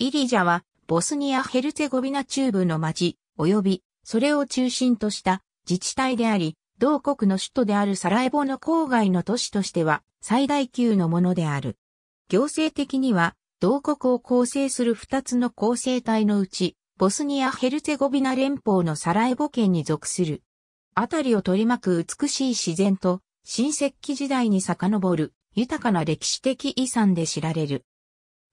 イリジャは、ボスニア・ヘルツェゴビナ中部の町、及び、それを中心とした自治体であり、同国の首都であるサラエボの郊外の都市としては最大級のものである。行政的には、同国を構成する二つの構成体のうち、ボスニア・ヘルツェゴビナ連邦のサラエボ県に属する。あたりを取り巻く美しい自然と、新石器時代に遡る豊かな歴史的遺産で知られる。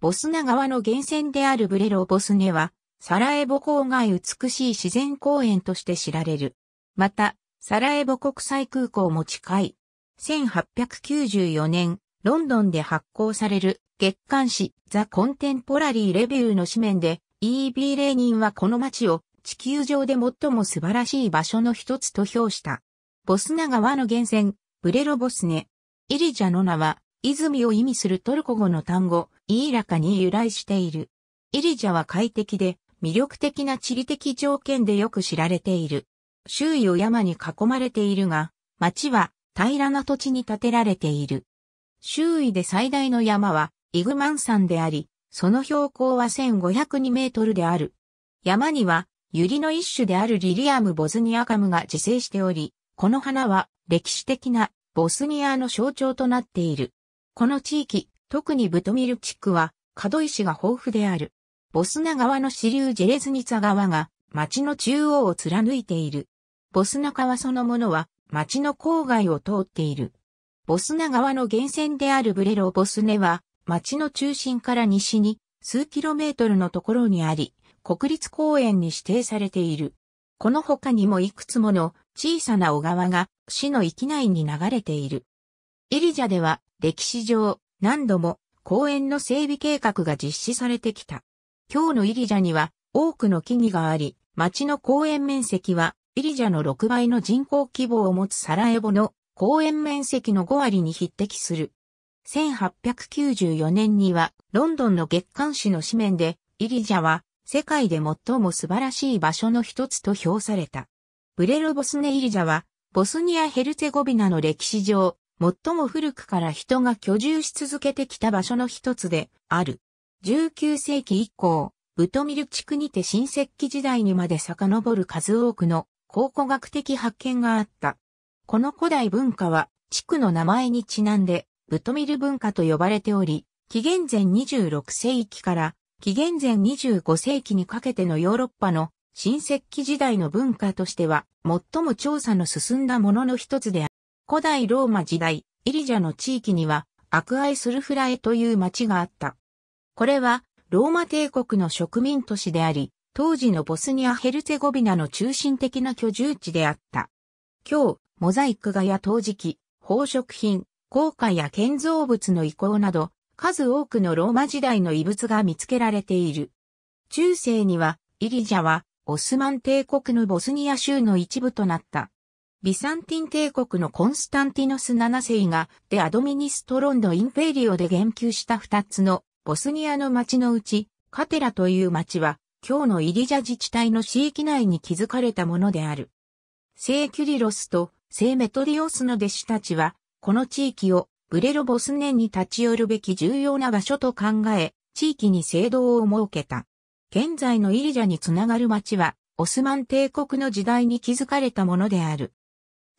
ボスナ川の源泉であるブレロボスネは、サラエボ郊外美しい自然公園として知られる。また、サラエボ国際空港も近い。1894年、ロンドンで発行される月刊誌ザ・コンテンポラリー・レビューの紙面で E.B. レーニンはこの街を地球上で最も素晴らしい場所の一つと評した。ボスナ川の源泉、ブレロボスネ。イリジャの名は泉を意味するトルコ語の単語、イーラカに由来している。イリジャは快適で、魅力的な地理的条件でよく知られている。周囲を山に囲まれているが、町は平らな土地に建てられている。周囲で最大の山はイグマン山であり、その標高は1502メートルである。山にはユリの一種であるリリアム・ボズニアカムが自生しており、この花は歴史的なボスニアの象徴となっている。この地域、特にブトミル地区は、角石が豊富である。ボスナ川の支流ジェレズニツァ川が、町の中央を貫いている。ボスナ川そのものは、町の郊外を通っている。ボスナ川の源泉であるブレロボスネは、町の中心から西に数キロメートルのところにあり、国立公園に指定されている。この他にもいくつもの小さな小川が市の域内に流れている。イリジャでは歴史上何度も公園の整備計画が実施されてきた。今日のイリジャには多くの木々があり、町の公園面積はイリジャの6倍の人口規模を持つサラエボの公園面積の5割に匹敵する。1894年にはロンドンの月刊誌の紙面でイリジャは世界で最も素晴らしい場所の一つと評された。ブレロボスネイリジャはボスニア・ヘルツェゴビナの歴史上最も古くから人が居住し続けてきた場所の一つである。19世紀以降、ブトミル地区にて新石器時代にまで遡る数多くの考古学的発見があった。この古代文化は地区の名前にちなんでブトミル文化と呼ばれており、紀元前26世紀から紀元前25世紀にかけてのヨーロッパの新石器時代の文化としては最も調査の進んだものの一つである。古代ローマ時代、イリジャの地域には、アクアイスルフラエという町があった。これは、ローマ帝国の植民都市であり、当時のボスニア・ヘルツェゴビナの中心的な居住地であった。今日、モザイク画や陶磁器、宝飾品、硬貨や建造物の遺構など、数多くのローマ時代の遺物が見つけられている。中世には、イリジャは、オスマン帝国のボスニア州の一部となった。ビサンティン帝国のコンスタンティノス7世が、デアドミニストロンド・インペリオで言及した2つの、ボスニアの町のうち、カテラという町は、今日のイリジャ自治体の地域内に築かれたものである。聖キュリロスと聖メトリオスの弟子たちは、この地域をブレロボス年に立ち寄るべき重要な場所と考え、地域に聖堂を設けた。現在のイリジャにつながる町は、オスマン帝国の時代に築かれたものである。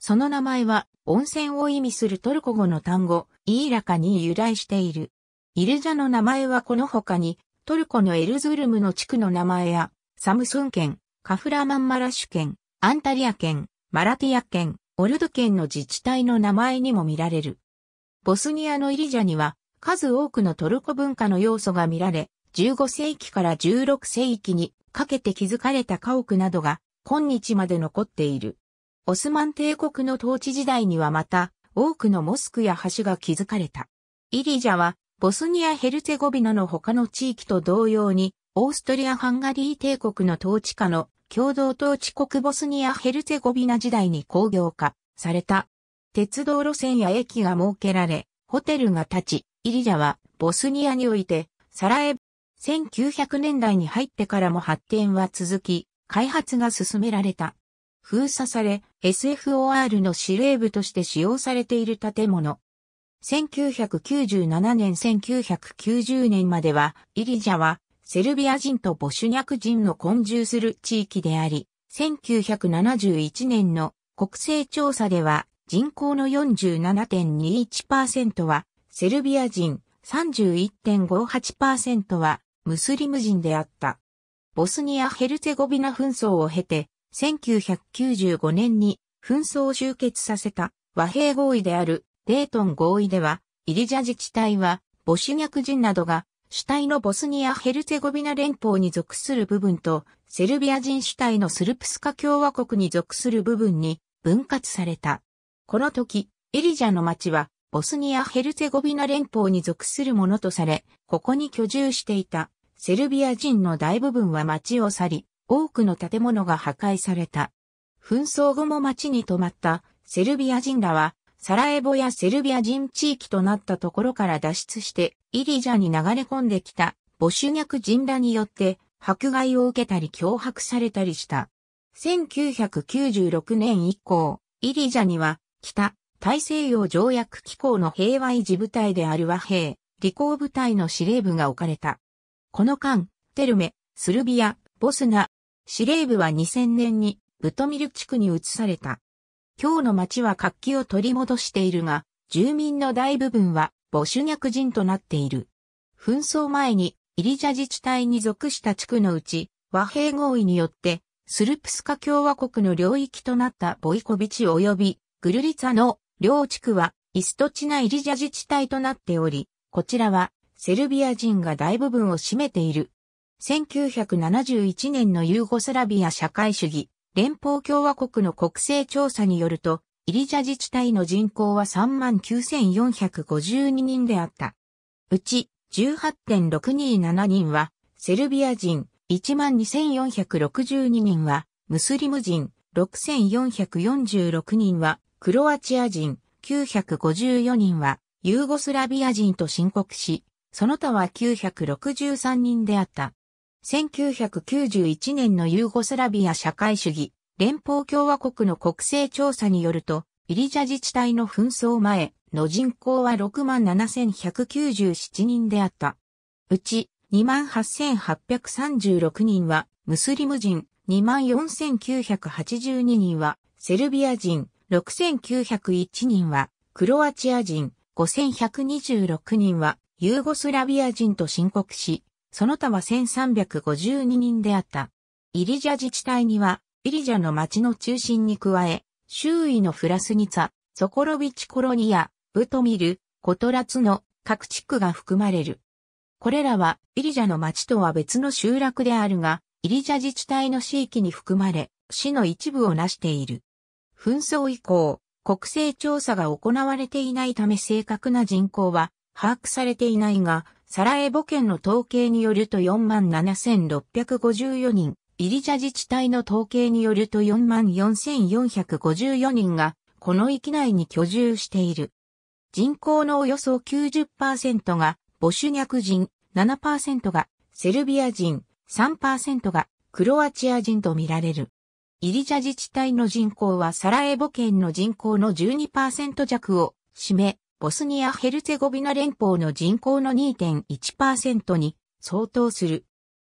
その名前は温泉を意味するトルコ語の単語、イーラカに由来している。イルジャの名前はこの他に、トルコのエルズルムの地区の名前や、サムスン県、カフラマンマラシュ県、アンタリア県、マラティア県、オルド県の自治体の名前にも見られる。ボスニアのイリジャには、数多くのトルコ文化の要素が見られ、15世紀から16世紀にかけて築かれた家屋などが今日まで残っている。オスマン帝国の統治時代にはまた、多くのモスクや橋が築かれた。イリジャは、ボスニア・ヘルツェゴビナの他の地域と同様に、オーストリア・ハンガリー帝国の統治下の共同統治国ボスニア・ヘルツェゴビナ時代に工業化された。鉄道路線や駅が設けられ、ホテルが建ち、イリジャはボスニアにおいて、サラエブ、1900年代に入ってからも発展は続き、開発が進められた。封鎖され、SFOR の司令部として使用されている建物。1997年1990年までは、イリジャは、セルビア人とボシュニャク人の混住する地域であり、1971年の国勢調査では、人口の47.21%は、セルビア人、31.58%は、ムスリム人であった。ボスニア・ヘルツェゴビナ紛争を経て、1995年に紛争を終結させた和平合意であるデートン合意では、イリジャ自治体はボシュニャク人などが主体のボスニア・ヘルツェゴビナ連邦に属する部分と、セルビア人主体のスルプスカ共和国に属する部分に分割された。この時、イリジャの町は、ボスニア・ヘルツェゴビナ連邦に属するものとされ、ここに居住していたセルビア人の大部分は町を去り、多くの建物が破壊された。紛争後も町に泊まったセルビア人らは、サラエボやセルビア人地域となったところから脱出して、イリジャに流れ込んできたボシュニャク人らによって、迫害を受けたり脅迫されたりした。1996年以降、イリジャには、北、大西洋条約機構の平和維持部隊である和平、理工部隊の司令部が置かれた。この間、テルメ、スルビア、ボスナ、司令部は2000年にブトミル地区に移された。今日の町は活気を取り戻しているが、住民の大部分は母主逆人となっている。紛争前にイリジャ自治体に属した地区のうち、和平合意によって、スルプスカ共和国の領域となったボイコビチ及びグルリツァの両地区はイストチナイリジャ自治体となっており、こちらはセルビア人が大部分を占めている1971年のユーゴスラビア社会主義連邦共和国の国勢調査によると、イリジャ自治体の人口は39,452人であった。うち18.627人はセルビア人、12,462人はムスリム人、6,446人はクロアチア人、954人はユーゴスラビア人と申告し、その他は963人であった。1991年のユーゴスラビア社会主義連邦共和国の国勢調査によると、イリジャ自治体の紛争前の人口は67,197人であった。うち28,836人はムスリム人、24,982人はセルビア人、6,901人はクロアチア人、5,126人はユーゴスラビア人と申告し、その他は1352人であった。イリジャ自治体には、イリジャの町の中心に加え、周囲のフラスニツァ、ソコロビチコロニア、ブトミル、コトラツの各地区が含まれる。これらは、イリジャの町とは別の集落であるが、イリジャ自治体の地域に含まれ、市の一部を成している。紛争以降、国勢調査が行われていないため正確な人口は把握されていないが、サラエボ県の統計によると47,654人、イリジャ自治体の統計によると44,454人が、この域内に居住している。人口のおよそ90%が、ボシュニャク人、7%が、セルビア人、3%が、クロアチア人とみられる。イリジャ自治体の人口はサラエボ県の人口の12%弱を占め、ボスニア・ヘルツェゴビナ連邦の人口の2.1%に相当する。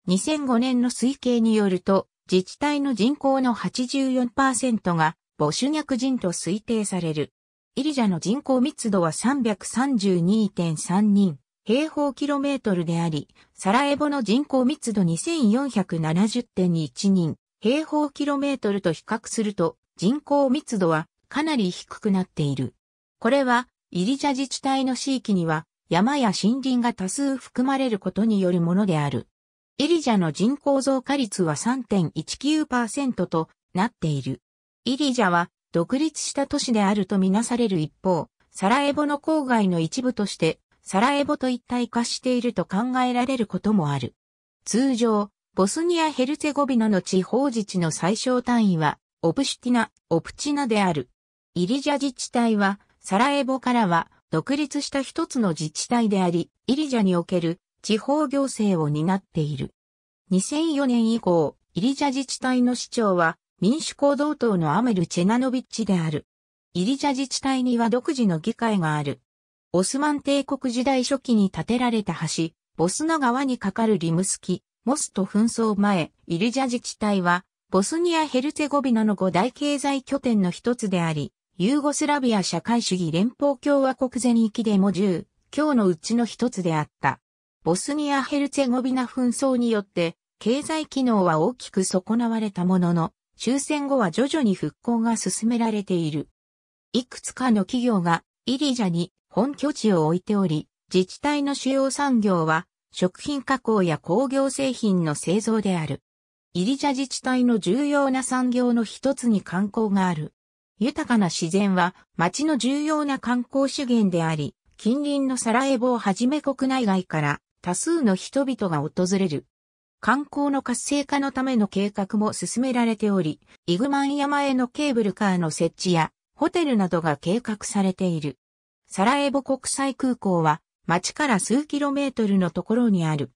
2005年の推計によると、自治体の人口の84%がボシュニャク人と推定される。イリジャの人口密度は332.3人平方キロメートルであり、サラエボの人口密度2470.1人平方キロメートルと比較すると人口密度はかなり低くなっている。これはイリジャ自治体の地域には山や森林が多数含まれることによるものである。イリジャの人口増加率は3.19%となっている。イリジャは独立した都市であるとみなされる一方、サラエボの郊外の一部としてサラエボと一体化していると考えられることもある。通常、ボスニア・ヘルツェゴビナの地方自治の最小単位は、オプシュティナ、オプチナである。イリジャ自治体は、サラエボからは独立した一つの自治体であり、イリジャにおける地方行政を担っている。2004年以降、イリジャ自治体の市長は民主行動党のアメル・チェナノビッチである。イリジャ自治体には独自の議会がある。オスマン帝国時代初期に建てられた橋、ボスナ川に架かるリムスキ、モスト紛争前、イリジャ自治体は、ボスニア・ヘルツェゴビナの五大経済拠点の一つであり、ユーゴスラビア社会主義連邦共和国全域でも10、今日のうちの一つであった。ボスニア・ヘルツェゴビナ紛争によって、経済機能は大きく損なわれたものの、終戦後は徐々に復興が進められている。いくつかの企業がイリジャに本拠地を置いており、自治体の主要産業は食品加工や工業製品の製造である。イリジャ自治体の重要な産業の一つに観光がある。豊かな自然は町の重要な観光資源であり、近隣のサラエボをはじめ国内外から多数の人々が訪れる。観光の活性化のための計画も進められており、イグマン山へのケーブルカーの設置やホテルなどが計画されている。サラエボ国際空港は町から数キロメートルのところにある。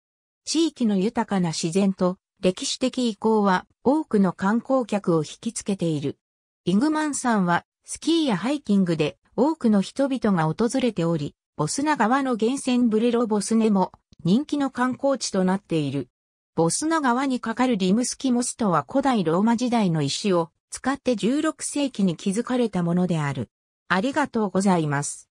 地域の豊かな自然と歴史的遺構は多くの観光客を引きつけている。イグマンさんはスキーやハイキングで多くの人々が訪れており、ボスナ川の源泉ブレロボスネも人気の観光地となっている。ボスナ川に架かるリムスキモストは古代ローマ時代の石を使って16世紀に築かれたものである。ありがとうございます。